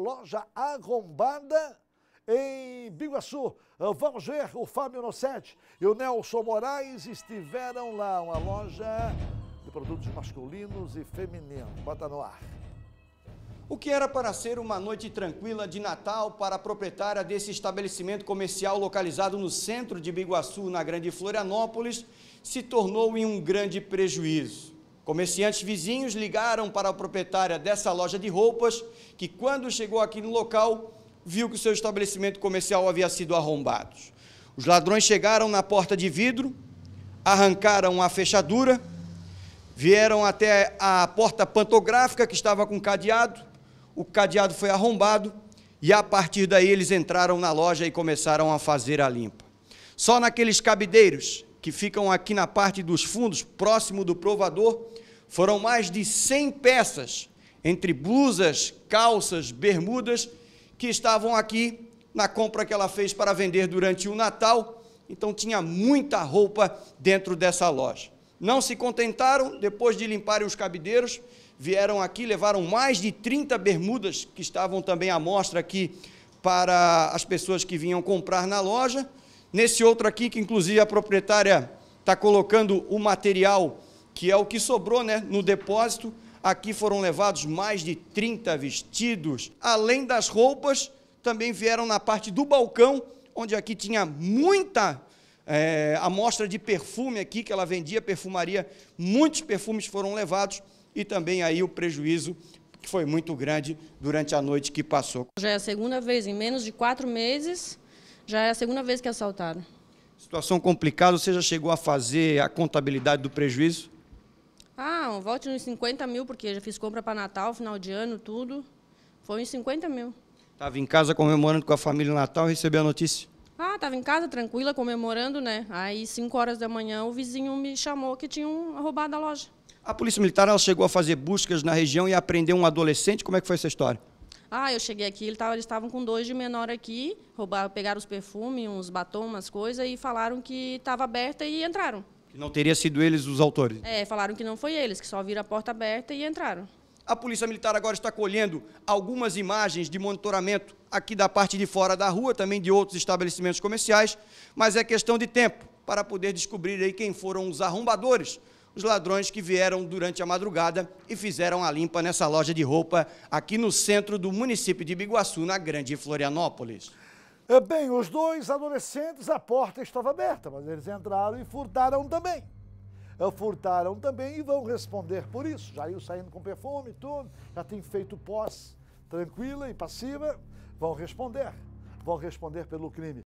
loja arrombada em Biguaçu. Ah, vamos ver, o Fábio Nocete e o Nelson Moraes estiveram lá, uma loja de produtos masculinos e femininos. Bota no ar. O que era para ser uma noite tranquila de Natal para a proprietária desse estabelecimento comercial localizado no centro de Biguaçu, na Grande Florianópolis, se tornou em um grande prejuízo. Comerciantes vizinhos ligaram para a proprietária dessa loja de roupas, que quando chegou aqui no local, viu que o seu estabelecimento comercial havia sido arrombado. Os ladrões chegaram na porta de vidro, arrancaram a fechadura, vieram até a porta pantográfica que estava com cadeado, o cadeado foi arrombado e a partir daí eles entraram na loja e começaram a fazer a limpa. Só naqueles cabideiros que ficam aqui na parte dos fundos, próximo do provador, foram mais de 100 peças, entre blusas, calças, bermudas, que estavam aqui na compra que ela fez para vender durante o Natal. Então tinha muita roupa dentro dessa loja. Não se contentaram, depois de limparem os cabideiros, vieram aqui, levaram mais de 30 bermudas que estavam também à mostra aqui para as pessoas que vinham comprar na loja. Nesse outro aqui, que inclusive a proprietária está colocando o material, que é o que sobrou né, no depósito, aqui foram levados mais de 30 vestidos. Além das roupas, também vieram na parte do balcão, onde aqui tinha muita é, amostra de perfume aqui, que ela vendia perfumaria, muitos perfumes foram levados e também aí o prejuízo que foi muito grande durante a noite que passou. Já é a segunda vez em menos de quatro meses já é a segunda vez que é assaltaram. Situação complicada, você já chegou a fazer a contabilidade do prejuízo? Ah, volte uns 50 mil, porque já fiz compra para Natal, final de ano, tudo. Foi uns 50 mil. Estava em casa comemorando com a família Natal e recebeu a notícia? Ah, estava em casa, tranquila, comemorando, né? Aí, 5 horas da manhã, o vizinho me chamou que tinham roubado a loja. A Polícia Militar ela chegou a fazer buscas na região e apreendeu um adolescente. Como é que foi essa história? Ah, eu cheguei aqui, ele tava, eles estavam com dois de menor aqui, roubaram, pegaram os perfumes, uns batons, umas coisas, e falaram que estava aberta e entraram. Que não teria sido eles os autores? É, falaram que não foi eles, que só viram a porta aberta e entraram. A Polícia Militar agora está colhendo algumas imagens de monitoramento aqui da parte de fora da rua, também de outros estabelecimentos comerciais, mas é questão de tempo para poder descobrir aí quem foram os arrombadores os ladrões que vieram durante a madrugada e fizeram a limpa nessa loja de roupa aqui no centro do município de Biguaçu, na Grande Florianópolis. É bem, os dois adolescentes, a porta estava aberta, mas eles entraram e furtaram também. É, furtaram também e vão responder por isso. Já iam saindo com perfume e tudo, já tem feito pós tranquila e passiva, vão responder. Vão responder pelo crime.